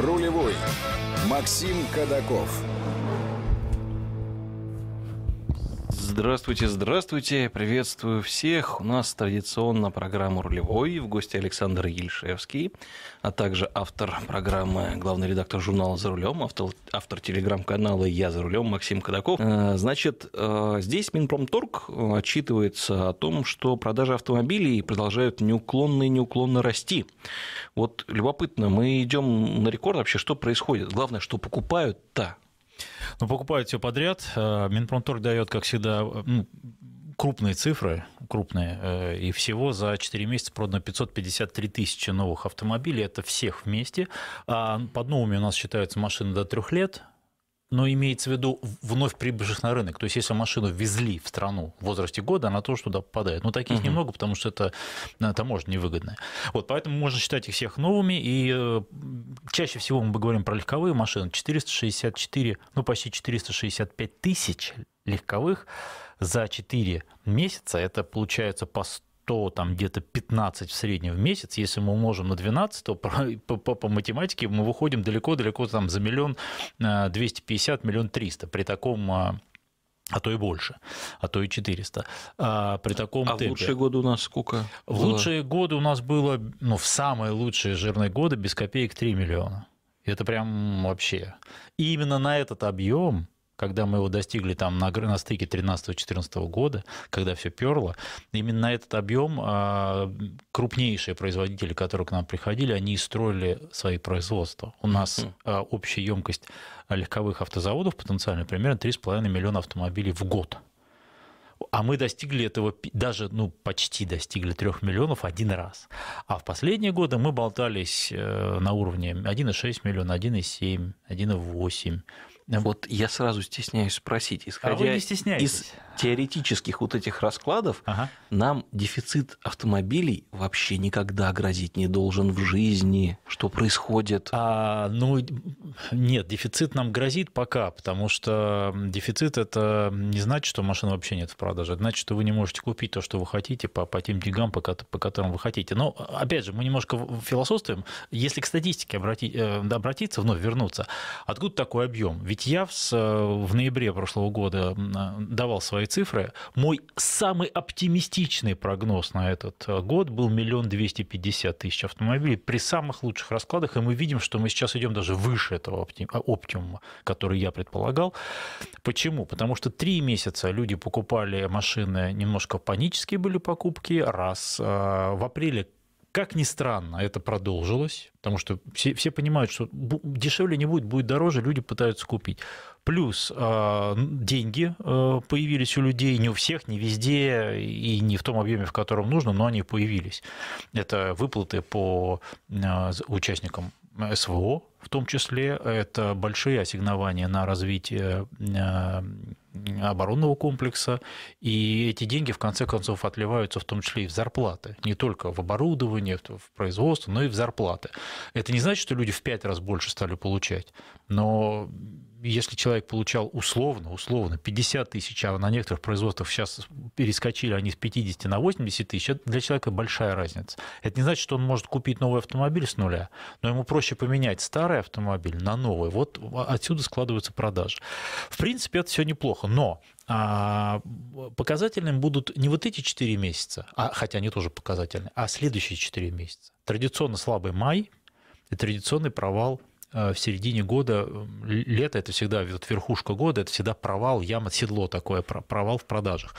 Рулевой. Максим Кадаков. Здравствуйте, здравствуйте. Приветствую всех. У нас традиционно программа «Рулевой». В гости Александр Ельшевский, а также автор программы, главный редактор журнала «За рулем», автор, автор телеграм-канала «Я за рулем» Максим Кадаков. Э, значит, э, здесь Минпромторг э, отчитывается о том, что продажи автомобилей продолжают неуклонно и неуклонно расти. Вот любопытно, мы идем на рекорд вообще, что происходит. Главное, что покупают-то ну, покупают все подряд. Э, Минпромторг дает, как всегда, э, ну, крупные цифры, крупные, э, и всего за 4 месяца продано 553 тысячи новых автомобилей, это всех вместе. А под новыми у нас считаются машины до 3 лет, но имеется в виду вновь прибывших на рынок. То есть, если машину везли в страну в возрасте года, она тоже туда попадает. Но ну, таких угу. немного, потому что это ну, таможня невыгодная. Вот, поэтому можно считать их всех новыми. И э, чаще всего мы говорим про легковые машины. 464, ну почти 465 тысяч легковых за 4 месяца. Это получается по 100 то там где-то 15 в среднем в месяц, если мы умножим на 12, то по, по, по математике мы выходим далеко-далеко там за миллион 250, э, миллион 300 при таком а, а то и больше, а то и 400. А, при таком а темпе. в лучшие годы у нас сколько? В было? лучшие годы у нас было, ну, в самые лучшие жирные годы без копеек 3 миллиона. Это прям вообще. И именно на этот объем когда мы его достигли там на, на стыке 13-14 года, когда все перло, именно этот объем а, крупнейшие производители, которые к нам приходили, они строили свои производства. У нас а, общая емкость легковых автозаводов потенциально примерно 3,5 миллиона автомобилей в год. А мы достигли этого, даже ну, почти достигли 3 миллионов один раз. А в последние годы мы болтались э, на уровне 1,6 миллиона, 1,7, 1,8. Вот я сразу стесняюсь спросить, а исходя а из теоретических вот этих раскладов, ага. нам дефицит автомобилей вообще никогда грозить не должен в жизни. Что происходит? А, ну, нет, дефицит нам грозит пока, потому что дефицит это не значит, что машин вообще нет в продаже, это значит, что вы не можете купить то, что вы хотите по, по тем деньгам, по, по которым вы хотите. Но, опять же, мы немножко философствуем. Если к статистике обрати, э, обратиться, вновь вернуться, откуда такой объем? Ведь ведь я в, э, в ноябре прошлого года э, давал свои цифры. Мой самый оптимистичный прогноз на этот э, год был миллион двести пятьдесят тысяч автомобилей при самых лучших раскладах, и мы видим, что мы сейчас идем даже выше этого оптимума, который я предполагал. Почему? Потому что три месяца люди покупали машины немножко панические были покупки, раз. В апреле как ни странно, это продолжилось, потому что все, все понимают, что дешевле не будет, будет дороже, люди пытаются купить плюс э, деньги э, появились у людей, не у всех, не везде и не в том объеме, в котором нужно, но они появились. Это выплаты по э, участникам э, СВО, в том числе это большие ассигнования на развитие э, оборонного комплекса, и эти деньги в конце концов отливаются в том числе и в зарплаты, не только в оборудование, в производство, но и в зарплаты. Это не значит, что люди в пять раз больше стали получать, но если человек получал условно, условно 50 тысяч, а на некоторых производствах сейчас перескочили они с 50 на 80 тысяч, это для человека большая разница. Это не значит, что он может купить новый автомобиль с нуля, но ему проще поменять старый автомобиль на новый. Вот отсюда складываются продажи. В принципе, это все неплохо, но а, показательным будут не вот эти 4 месяца, а, хотя они тоже показательны, а следующие 4 месяца. Традиционно слабый май и традиционный провал Э, в середине года, лето это всегда вот верхушка года, это всегда провал, яма, седло такое, провал в продажах.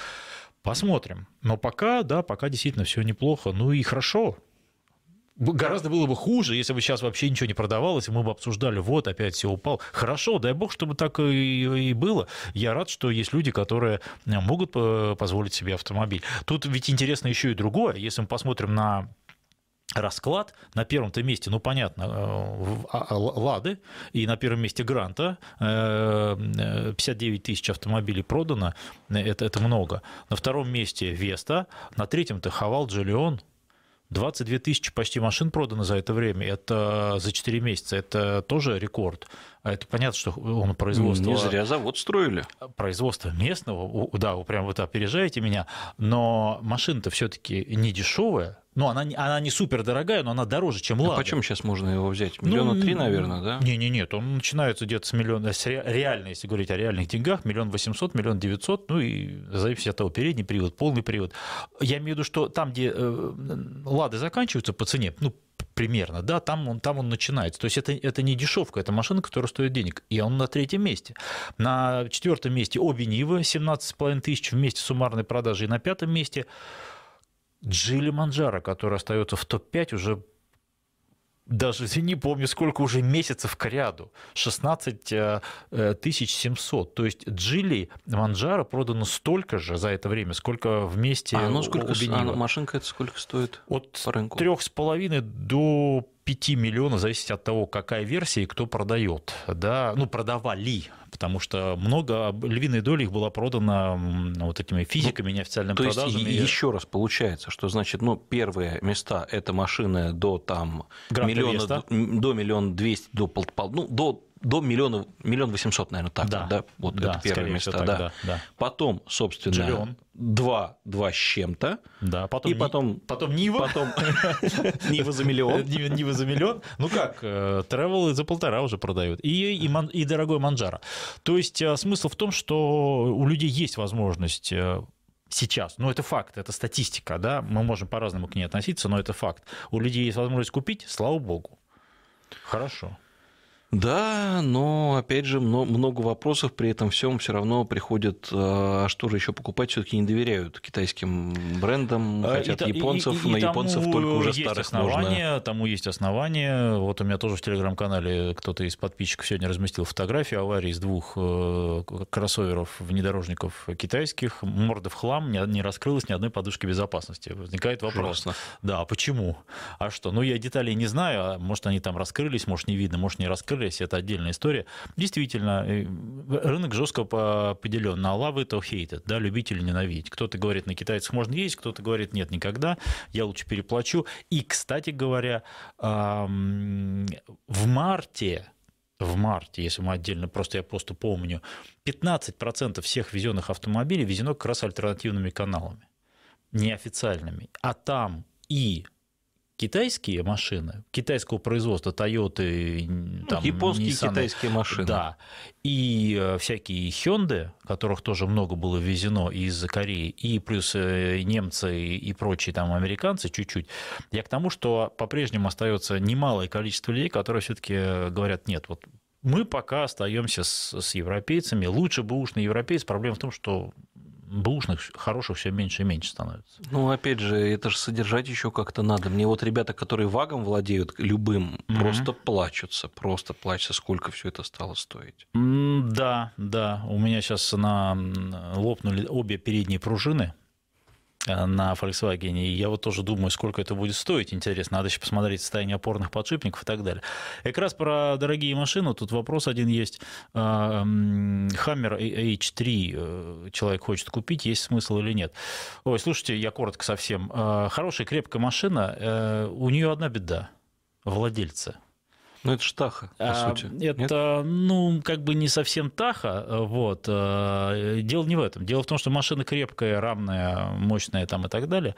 Посмотрим. Но пока, да, пока действительно все неплохо. Ну и хорошо, гораздо было бы хуже, если бы сейчас вообще ничего не продавалось, и мы бы обсуждали, вот, опять все упал. Хорошо, дай бог, чтобы так и, и было. Я рад, что есть люди, которые могут э, позволить себе автомобиль. Тут ведь интересно еще и другое. Если мы посмотрим на расклад на первом-то месте, ну понятно, э, а, а, Лады и на первом месте Гранта 59 э, э, тысяч автомобилей продано, это, это много. На втором месте Веста, на третьем-то Хавал Джолион 22 тысячи почти машин продано за это время. Это за 4 месяца. Это тоже рекорд. А это понятно, что он производство... Не зря завод строили. Производство местного. Да, вы прямо вот опережаете меня. Но машина-то все таки не дешевая ну, она, она не супер дорогая, но она дороже, чем а Лада. А почем сейчас можно его взять? Ну, миллиона ну, три, наверное, да? Не, не, нет, он начинается где-то с миллиона, с реально, если говорить о реальных деньгах, миллион восемьсот, миллион девятьсот, ну и в зависимости от того, передний привод, полный привод. Я имею в виду, что там, где э, Лады заканчиваются по цене, ну, примерно, да, там он, там он начинается. То есть это, это не дешевка, это машина, которая стоит денег, и он на третьем месте. На четвертом месте обе Нивы, 17,5 тысяч вместе суммарной продажи, и на пятом месте Джили Манджара, который остается в топ-5 уже даже не помню, сколько уже месяцев к ряду, 16 700. Э, э, То есть Джили Манджара продано столько же за это время, сколько вместе а ну сколько, у Бенива. А машинка это сколько стоит от по рынку? 3,5 до 5 миллионов, зависит от того, какая версия и кто продает. Да, ну, продавали, потому что много, львиной доли их была продана вот этими физиками, ну, неофициальным то продажами. Есть, еще раз получается, что значит, ну, первые места – это машины до там Гранд миллиона, Веста. до миллиона двести, до пол, ну, до до миллиона, миллион восемьсот, наверное, так. Да, да? Вот да, это первые места. Так, да. Да, да. Потом, собственно, Джиллион. два, два с чем-то. Да, потом, и потом, потом Нива. Потом Нива за миллион. Нива за миллион. Ну как, тревелы э, за полтора уже продают. И, и, и дорогой Манжара То есть э, смысл в том, что у людей есть возможность э, сейчас, ну это факт, это статистика, да, мы можем по-разному к ней относиться, но это факт. У людей есть возможность купить, слава богу. Хорошо. Да, но опять же много вопросов при этом всем все равно приходит, э, а что же еще покупать, все-таки не доверяют китайским брендам, а, хотят и, японцев, и, и, и на японцев только уже есть старых основания, нужно. Тому есть основания. Вот у меня тоже в телеграм-канале кто-то из подписчиков сегодня разместил фотографию аварии из двух э, кроссоверов внедорожников китайских, морда в хлам, не раскрылась ни одной подушки безопасности. Возникает вопрос. Ужасно. Да, почему? А что? Ну, я деталей не знаю, а может, они там раскрылись, может, не видно, может, не раскрылись вернулись, это отдельная история. Действительно, э, рынок жестко поделен на love it or hate it, да, любитель или ненавидеть. Кто-то говорит, на китайцах можно есть, кто-то говорит, нет, никогда, я лучше переплачу. И, кстати говоря, в марте в марте, если мы отдельно, просто я просто помню, 15% всех везенных автомобилей везено как раз альтернативными каналами, неофициальными. А там и китайские машины, китайского производства, Toyota, ну, там, ну, японские Nissan, китайские машины. Да, и э, всякие Hyundai, которых тоже много было ввезено из Кореи, и плюс э, немцы и прочие там американцы чуть-чуть. Я к тому, что по-прежнему остается немалое количество людей, которые все-таки э, говорят, нет, вот мы пока остаемся с, с европейцами. Лучше бы уж на европейц. Проблема в том, что бэушных хороших все меньше и меньше становится. Ну, опять же, это же содержать еще как-то надо. Мне вот ребята, которые вагом владеют любым, mm-hmm. просто плачутся, просто плачутся, сколько все это стало стоить. Mm, да, да. У меня сейчас на... лопнули обе передние пружины Э, на Volkswagen. И я вот тоже думаю, сколько это будет стоить. Интересно, надо еще посмотреть состояние опорных подшипников и так далее. И как раз про дорогие машины. Тут вопрос один есть. А, Хаммер H3 э, человек хочет купить, есть смысл или нет? Ой, слушайте, я коротко совсем. А, хорошая, крепкая машина. Э, у нее одна беда. Владельца. Ну, это штаха, по а, сути. Это, Нет? ну, как бы не совсем таха. А, вот. А, дело не в этом. Дело в том, что машина крепкая, рамная, мощная там и так далее.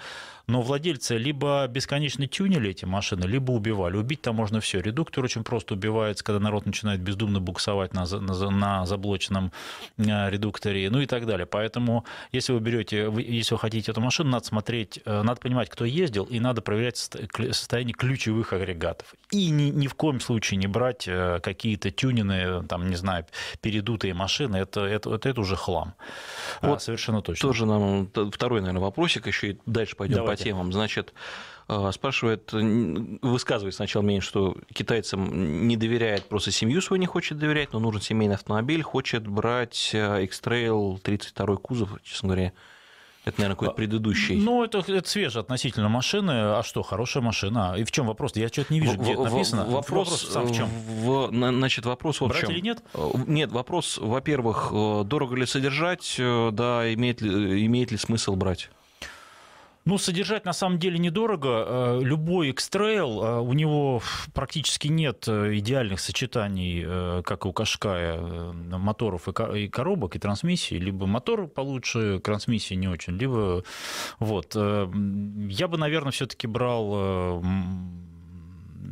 Но владельцы либо бесконечно тюнили эти машины, либо убивали. Убить там можно все. Редуктор очень просто убивается, когда народ начинает бездумно буксовать на, на, на заблоченном а, редукторе, ну и так далее. Поэтому, если вы берете, если вы хотите эту машину, надо смотреть, э, надо понимать, кто ездил, и надо проверять состояние ключевых агрегатов. И ни, ни в коем случае случае не брать э, какие-то тюнины, там, не знаю, передутые машины, это, это, это, это уже хлам. А, вот а, совершенно точно. Тоже нам э, второй, наверное, вопросик, еще и дальше пойдем по темам. Значит, э, спрашивает, высказывает сначала мнение, что китайцам не доверяет, просто семью свою не хочет доверять, но нужен семейный автомобиль, хочет брать X-Trail 32 кузов, честно говоря, это, наверное, какой-то э, предыдущий. Ну, это, это свежая относительно машины. А что, хорошая машина? И в чем вопрос? Я что-то не вижу, где в, это написано. Вопрос, вопрос сам в чем? Э, в, значит, вопрос вот Брать в чем. или нет? Э, нет, вопрос, во-первых, дорого ли содержать, да, имеет ли, имеет ли смысл брать? Ну, содержать на самом деле недорого. Э, любой экстрейл, у него практически нет э, идеальных сочетаний, э, как и у Кашкая, моторов и коробок, и трансмиссии. Либо мотор получше, трансмиссия не очень, либо... Вот. Я бы, наверное, все-таки брал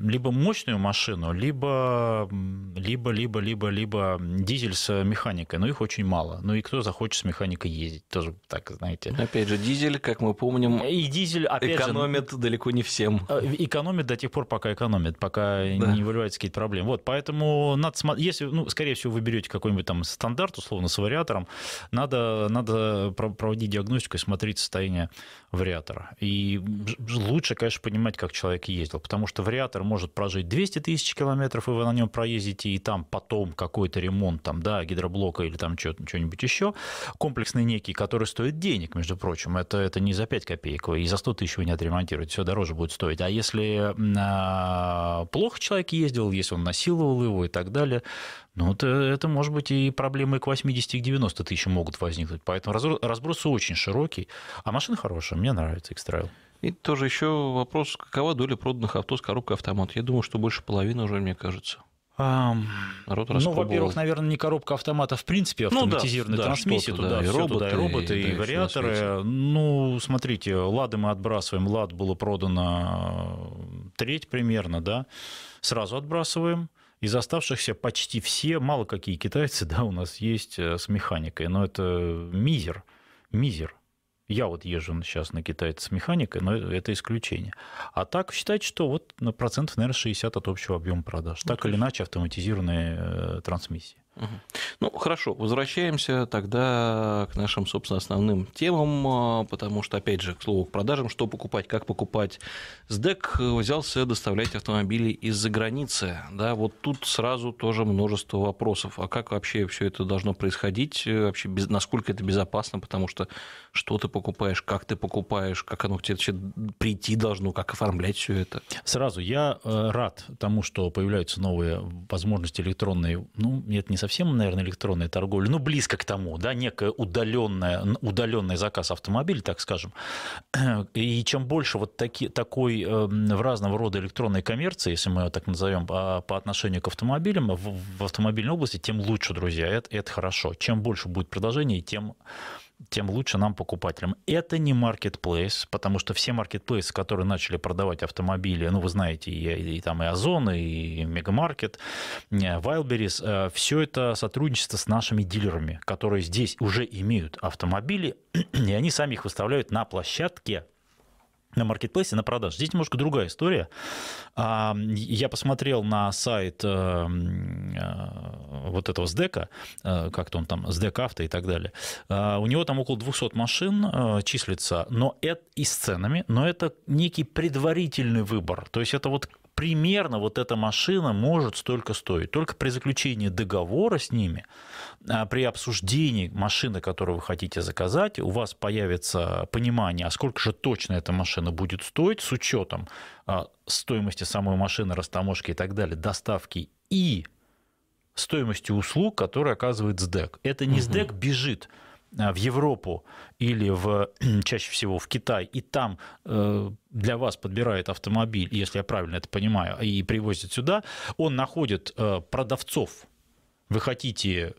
либо мощную машину, либо, либо, либо, либо, либо дизель с механикой, но их очень мало. Ну и кто захочет с механикой ездить, тоже так, знаете. Опять же, дизель, как мы помним, и дизель, опять экономит же, далеко не всем. Э, экономит до тех пор, пока экономит, пока да. не выливаются какие-то проблемы. Вот, поэтому надо смотреть, если, ну, скорее всего, вы берете какой-нибудь там стандарт, условно, с вариатором, надо, надо проводить диагностику и смотреть состояние вариатора. И лучше, конечно, понимать, как человек ездил, потому что вариатор может прожить 200 тысяч километров, и вы на нем проездите, и там потом какой-то ремонт, там, да, гидроблока или там что-нибудь еще, комплексный некий, который стоит денег, между прочим, это, это не за 5 копеек, и за 100 тысяч вы не отремонтируете, все дороже будет стоить. А если а, плохо человек ездил, если он насиловал его и так далее, ну, это, это может быть и проблемы к 80-90 тысяч могут возникнуть. Поэтому разброс очень широкий, а машина хорошая, мне нравится X-Trail. И тоже еще вопрос, какова доля проданных авто с коробкой автомат? Я думаю, что больше половины уже, мне кажется. Народ ну, во-первых, наверное, не коробка автомата, в принципе, автоматизированная ну, да, трансмиссия, туда, да, и все роботы, туда, и роботы, и, и, и вариаторы. Ну, смотрите, лады мы отбрасываем, лад было продано э, треть примерно, да, сразу отбрасываем. Из оставшихся почти все, мало какие китайцы, да, у нас есть э, с механикой, но это мизер, мизер. Я вот езжу сейчас на китайца с механикой, но это исключение. А так считать, что вот на процентов, наверное, 60 от общего объема продаж. Ну, так или иначе автоматизированные э, трансмиссии. Ну, хорошо, возвращаемся тогда к нашим, собственно, основным темам, а, потому что, опять же, к слову, к продажам, что покупать, как покупать. СДЭК взялся доставлять автомобили из-за границы. Да, вот тут сразу тоже множество вопросов. А как вообще все это должно происходить? Э, вообще, без, насколько это безопасно? Потому что что ты покупаешь, как ты покупаешь, как оно к тебе вообще прийти должно, как оформлять все это? Сразу, я э, рад тому, что появляются новые возможности электронные. Ну, нет не совсем, наверное, электронная торговля, но ну, близко к тому, да, некая удаленная, удаленный заказ автомобиля, так скажем. И чем больше вот таки, такой эм, в разного рода электронной коммерции, если мы ее так назовем, а, по, отношению к автомобилям, в, в автомобильной области, тем лучше, друзья, это, это хорошо. Чем больше будет предложений, тем тем лучше нам, покупателям. Это не маркетплейс, потому что все маркетплейсы, которые начали продавать автомобили, ну, вы знаете, и, и там и Озон, и Мегамаркет, Вайлберис, э, все это сотрудничество с нашими дилерами, которые здесь уже имеют автомобили, и они сами их выставляют на площадке на маркетплейсе, на продаж. Здесь немножко другая история. А, я посмотрел на сайт э, э, вот этого СДЭКа, э, как-то он там, СДЭК Авто и так далее. А, у него там около 200 машин числится, но это и с ценами, но это некий предварительный выбор. То есть это вот примерно вот эта машина может столько стоить. Только при заключении договора с ними а, при обсуждении машины, которую вы хотите заказать, у вас появится понимание, а сколько же точно эта машина будет стоить с учетом а, стоимости самой машины, растаможки и так далее, доставки и стоимости услуг, которые оказывает СДЭК. Это не угу. СДЭК бежит а, в Европу или в, чаще всего в Китай, и там э, для вас подбирает автомобиль, если я правильно это понимаю, и привозит сюда, он находит э, продавцов. Вы хотите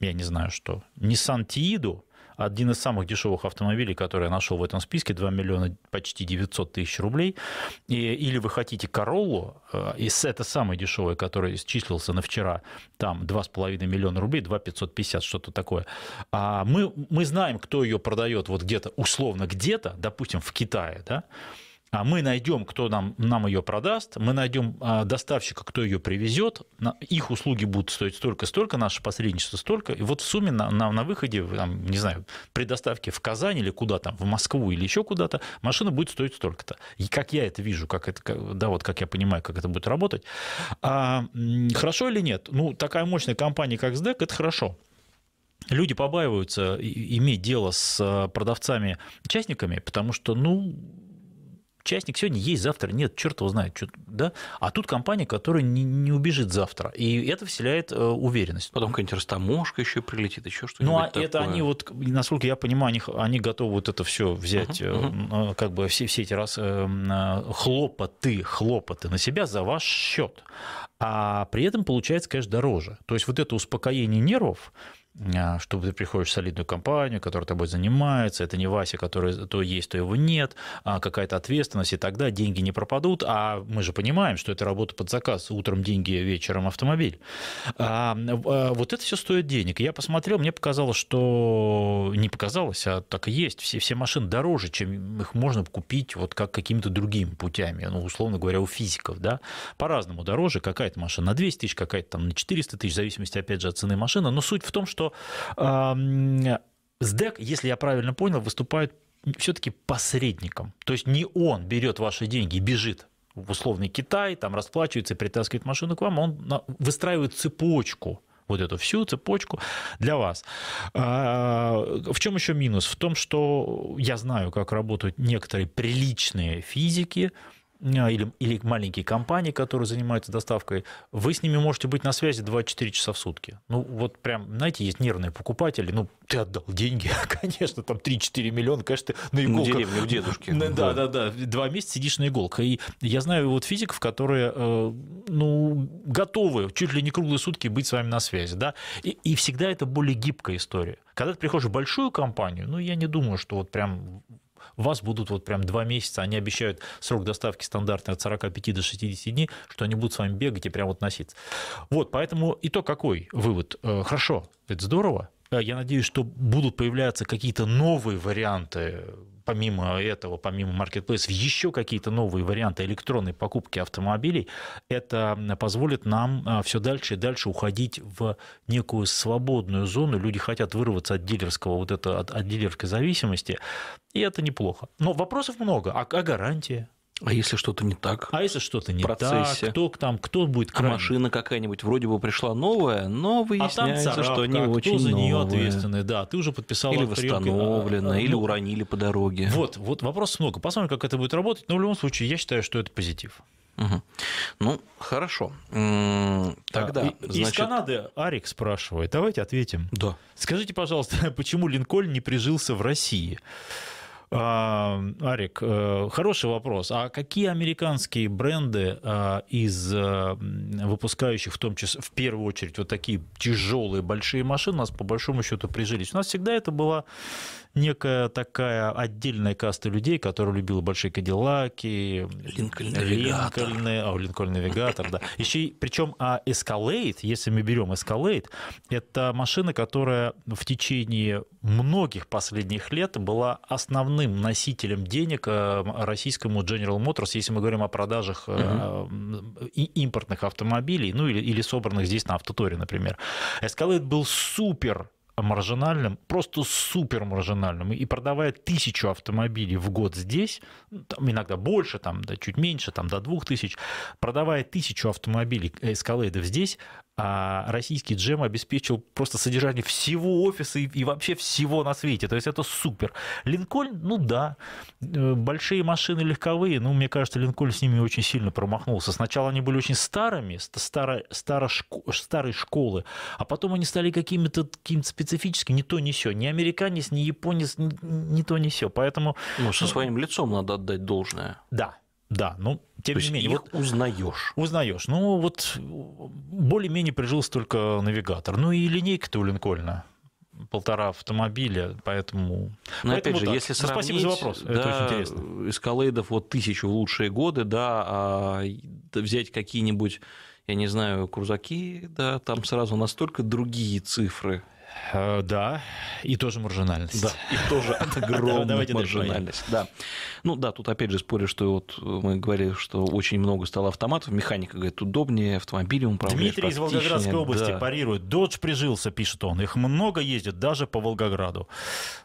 я не знаю что, Nissan Tiido, один из самых дешевых автомобилей, который я нашел в этом списке, 2 миллиона почти 900 тысяч рублей. И, или вы хотите Короллу, э, и это самый дешевый, который исчислился на вчера, там 2,5 миллиона рублей, 2 550, что-то такое. А мы, мы знаем, кто ее продает вот где-то, условно где-то, допустим, в Китае, да, а мы найдем, кто нам, нам ее продаст, мы найдем а, доставщика, кто ее привезет, их услуги будут стоить столько-столько, наше посредничество столько, и вот в сумме на, на, на выходе, там, не знаю, при доставке в Казань или куда там, в Москву или еще куда-то, машина будет стоить столько-то. И как я это вижу, как это, как, да, вот как я понимаю, как это будет работать. А, хорошо или нет? Ну, такая мощная компания, как СДЭК, это хорошо. Люди побаиваются иметь дело с а, продавцами-частниками, потому что, ну, частник сегодня есть, завтра нет, черт его знает, что, да? А тут компания, которая не, не убежит завтра, и это вселяет э, уверенность. Потом какая-нибудь растаможка еще прилетит, еще что-нибудь Ну, а такое. это они вот, насколько я понимаю, они, они готовы вот это все взять, uh-huh, uh-huh. как бы все, все эти раз эм, э, хлопоты, хлопоты на себя за ваш счет. А при этом получается, конечно, дороже. То есть вот это успокоение нервов, а, что ты приходишь в солидную компанию, которая тобой занимается, это не Вася, который то есть, то его нет, а какая-то ответственность, и тогда деньги не пропадут, а мы же понимаем, что это работа под заказ, утром деньги, вечером автомобиль. А, а вот это все стоит денег. Я посмотрел, мне показалось, что не показалось, а так и есть, все, все машины дороже, чем их можно купить вот как какими-то другими путями, ну, условно говоря, у физиков, да, по-разному дороже, какая-то машина на 200 тысяч, какая-то там на 400 тысяч, в зависимости, опять же, от цены машины, но суть в том, что что э, СДЭК, если я правильно понял, выступает все-таки посредником. То есть не он берет ваши деньги и бежит в условный Китай, там расплачивается и притаскивает машину к вам, а он выстраивает цепочку вот эту всю цепочку для вас. А, в чем еще минус? В том, что я знаю, как работают некоторые приличные физики, а, или, или маленькие компании, которые занимаются доставкой, вы с ними можете быть на связи 24 часа в сутки. Ну, вот прям, знаете, есть нервные покупатели, ну, ты отдал деньги, конечно, там 3-4 миллиона, конечно, ты на иголках. На деревне у дедушки. Да, да, да, да, два месяца сидишь на иголках. И я знаю вот физиков, которые, э, ну, готовы чуть ли не круглые сутки быть с вами на связи, да, и, и всегда это более гибкая история. Когда ты приходишь в большую компанию, ну, я не думаю, что вот прям вас будут вот прям два месяца, они обещают срок доставки стандартный от 45 до 60 дней, что они будут с вами бегать и прям вот носиться. Вот, поэтому и то какой вывод? Э, хорошо, это здорово, э, я надеюсь, что будут появляться какие-то новые варианты помимо этого, помимо маркетплейсов, еще какие-то новые варианты электронной покупки автомобилей, это позволит нам а, все дальше и дальше уходить в некую свободную зону. Люди хотят вырваться от дилерского, вот это, от, от дилерской зависимости, и это неплохо. Но вопросов много. А, а гарантия? А если что-то не так? А если что-то не процессе? так? Кто там, кто будет крайний? А машина какая-нибудь вроде бы пришла новая, но выясняется, а там царапка, что не а очень кто за нее новая. ответственный, да, ты уже подписал Или восстановлена, а, или ну, уронили по дороге. Вот, вот вопрос много. Посмотрим, как это будет работать, но в любом случае я считаю, что это позитив. Угу. Ну, хорошо. А, тогда, Из значит... Из Канады Арик спрашивает. Давайте ответим. Да. Скажите, пожалуйста, почему Линкольн не прижился в России? А, Арик, э, хороший вопрос. А какие американские бренды а, из э, выпускающих, в том числе, в первую очередь, вот такие тяжелые большие машины у нас по большому счету прижились? У нас всегда это было некая такая отдельная каста людей, которые любили большие Кадиллаки, Линкольн-навигатор. Э, Линкольны, о, Линкольн-навигатор, да. Еще, причем а Escalade, если мы берем Escalade, это машина, которая в течение многих последних лет была основным носителем денег э, российскому General Motors, если мы говорим о продажах угу. импортных автомобилей, ну или, или собранных здесь на автоторе, например. Escalade был супер маржинальным, просто супер маржинальным, и продавая тысячу автомобилей в год здесь, ну, там иногда больше, там, да, чуть меньше, там, до двух тысяч, продавая тысячу автомобилей э, эскалейдов здесь, а российский джем обеспечил просто содержание всего офиса и, вообще всего на свете. То есть это супер. Линкольн, ну да, э, большие машины легковые, ну, мне кажется, Линкольн с ними очень сильно промахнулся. Сначала они были очень старыми, старо, старо, старой школы, а потом они стали какими-то каким специфическими, не то, не все. Ни американец, ни японец, не то, не все. Поэтому... Ну, со ну, своим лицом надо отдать должное. Да, да, ну, тем То не менее. Их вот узнаешь. Узнаешь. Ну, вот более-менее прижился только навигатор. Ну и линейка-то у Линкольна полтора автомобиля, поэтому... Но поэтому опять же, так. если сравнить... Ну, спасибо за вопрос, да, это очень интересно. Эскалейдов вот тысячу в лучшие годы, да, а взять какие-нибудь, я не знаю, крузаки, да, там сразу настолько другие цифры Э, да, и тоже маржинальность. Да, и тоже огромная маржинальность. Да. Ну да, тут опять же спорю, что вот э, мы говорили, что очень много стало автоматов, механика, говорит, удобнее, автомобилем управляешь Дмитрий из Волгоградской области парирует. Додж прижился, пишет он. Их много ездит, даже по Волгограду.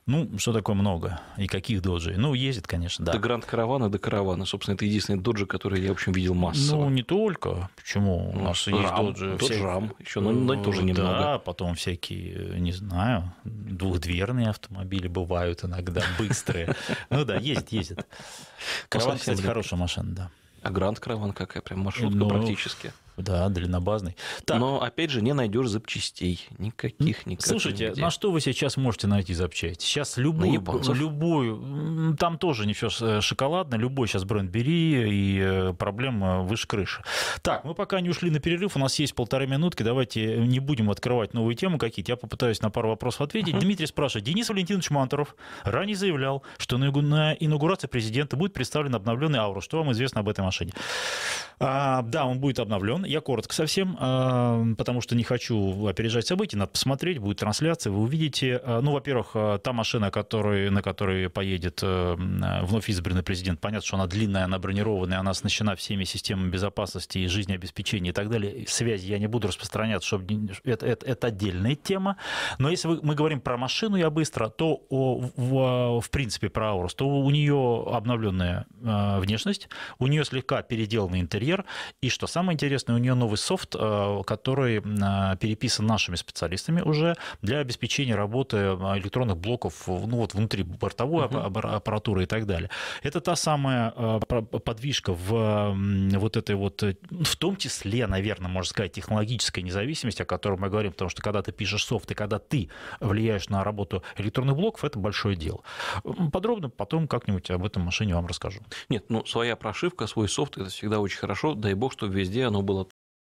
Ну, что такое много? И каких доджей? Ну, ездит, конечно, да. До Гранд Каравана, до Каравана. Собственно, это единственный доджи, который я, в общем, видел массово. Ну, не только. Почему? У ну, нас ну, есть рам, доджи. Додж всякие... Рам еще, но тоже немного. Да, потом всякие э, не знаю, двухдверные автомобили бывают иногда, быстрые. Ну да, ездит, ездит. Караван, кстати, хорошая машина, да. А Гранд Караван какая прям маршрутка ну, практически. Да, длиннобазный. Так. Но, опять же, не найдешь запчастей. Никаких, никаких. Слушайте, нигде. на что вы сейчас можете найти запчасти? Сейчас любую, ну, любую, там тоже не все э, шоколадное, любой сейчас бренд бери, и э, проблема э, выше крыши. Так, мы пока не ушли на перерыв, у нас есть полторы минутки, давайте не будем открывать новые темы какие-то, я попытаюсь на пару вопросов ответить. Угу. Дмитрий спрашивает, Денис Валентинович Мантуров ранее заявлял, что на инаугурации президента будет представлен обновленный Аурус. Что вам известно об этой машине? А, да, он будет обновлен. Я коротко совсем, а, потому что не хочу опережать события. Надо посмотреть, будет трансляция, вы увидите. А, ну, во-первых, а, та машина, который, на которой поедет а, вновь избранный президент, понятно, что она длинная, она бронированная, она оснащена всеми системами безопасности и жизнеобеспечения и так далее. Связи я не буду распространять, чтобы это, это, это отдельная тема. Но если вы, мы говорим про машину, я быстро, то о, в, в а, принципе про Аурус, то у нее обновленная а, внешность, у нее слегка переделанный интерьер, барьер. И что самое интересное, у нее новый софт, э, который э, переписан нашими специалистами уже для обеспечения работы э, электронных блоков ну, вот внутри бортовой uh-huh. аппаратуры и так далее. Это та самая подвижка в вот этой вот, ну, в том числе, наверное, можно сказать, технологической независимости, о которой мы говорим, потому что когда ты пишешь софт и когда ты влияешь на работу электронных блоков, это большое дело. Подробно потом как-нибудь об этом машине вам расскажу. Нет, ну своя прошивка, свой софт, это всегда очень хорошо хорошо, дай бог, чтобы везде оно было